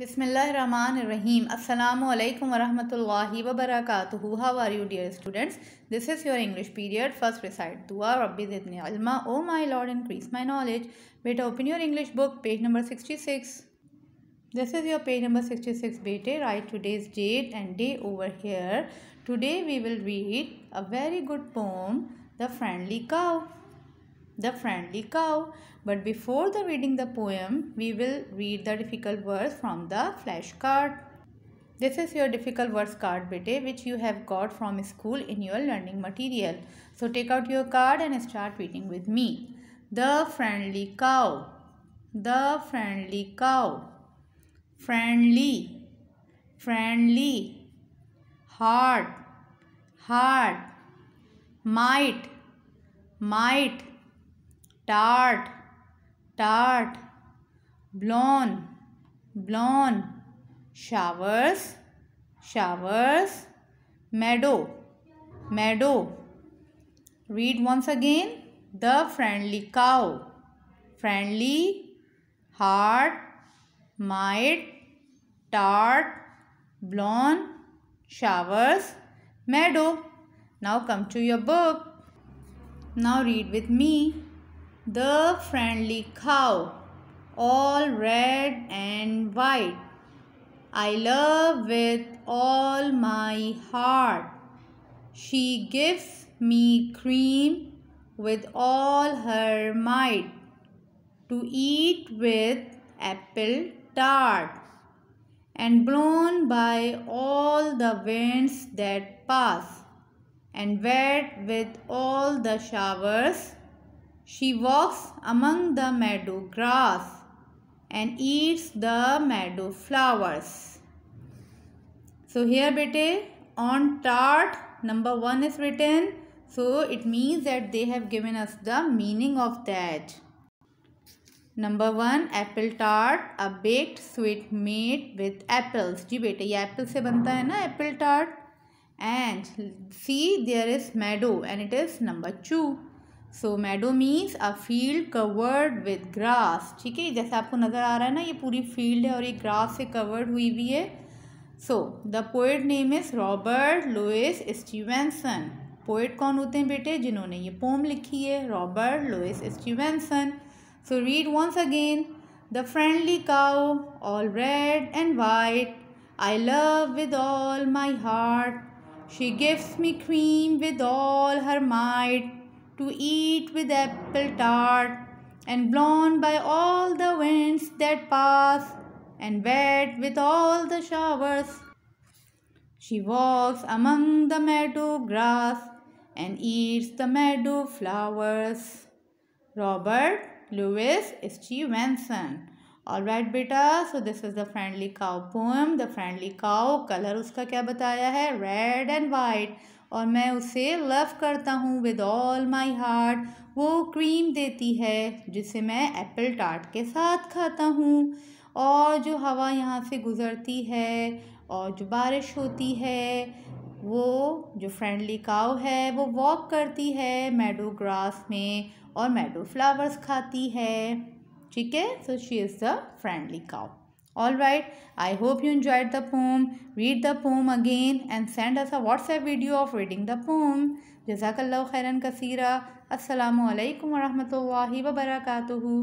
Rahim. Assalamu alaikum warahmatullahi wabarakatuh. How are you dear students? This is your English period. First recite Dua Rabbi Zidni Alma. Oh my Lord, increase my knowledge. Beta, open your English book, page number 66. This is your page number 66, Beta. Write today's date and day over here. Today we will read a very good poem, The Friendly Cow. The Friendly Cow. But before the reading the poem, we will read the difficult verse from the flashcard. This is your difficult words card bete which you have got from school in your learning material. So take out your card and start reading with me. The friendly cow. The friendly cow. Friendly. Friendly. Hard. Hard. Might. Might tart tart blown blown showers showers meadow meadow read once again the friendly cow friendly heart might tart blown showers meadow now come to your book now read with me the friendly cow, all red and white. I love with all my heart. She gives me cream with all her might to eat with apple tart and blown by all the winds that pass and wet with all the showers she walks among the meadow grass and eats the meadow flowers. So here bete on tart number 1 is written. So it means that they have given us the meaning of that. Number 1 apple tart a baked sweet made with apples. Ji, बेटे ये apple se banta hai na, apple tart. And see there is meadow and it is number 2. So meadow means a field covered with grass ठीक है जैसे आपको नज़र आ रहा है ना ये पूरी फील्ड है और ये ग्रास से कवर्ड हुई हुई है so the poet name is Robert Louis Stevenson poet कौन होते हैं बेटे जिन्होंने ये पोम लिखी है Robert Louis Stevenson so read once again the friendly cow all red and white I love with all my heart she gives me cream with all her might to eat with apple tart and blown by all the winds that pass and wet with all the showers. She walks among the meadow grass and eats the meadow flowers. Robert Louis Stevenson. All right, beta. So this is the friendly cow poem. The friendly cow color. uska उसका क्या बताया Red and white. और मैं उसे love करता हूँ with all my heart वो cream देती है जिसे मैं एप्पल टार्ट के साथ खाता हूँ और जो हवा यहाँ से गुज़रती है और जो बारिश होती है वो जो फ्रेंडली काव है वो वॉक करती है मेडो ग्रास में और मेडो फ्लावर्स खाती है ठीक है so she is the friendly cow All right. I hope you enjoyed the poem. Read the poem again and send us a WhatsApp video of reading the poem. Jazakallah khairan kaseera. Assalamu alaikum wa rahmatullahi wa barakatuhu.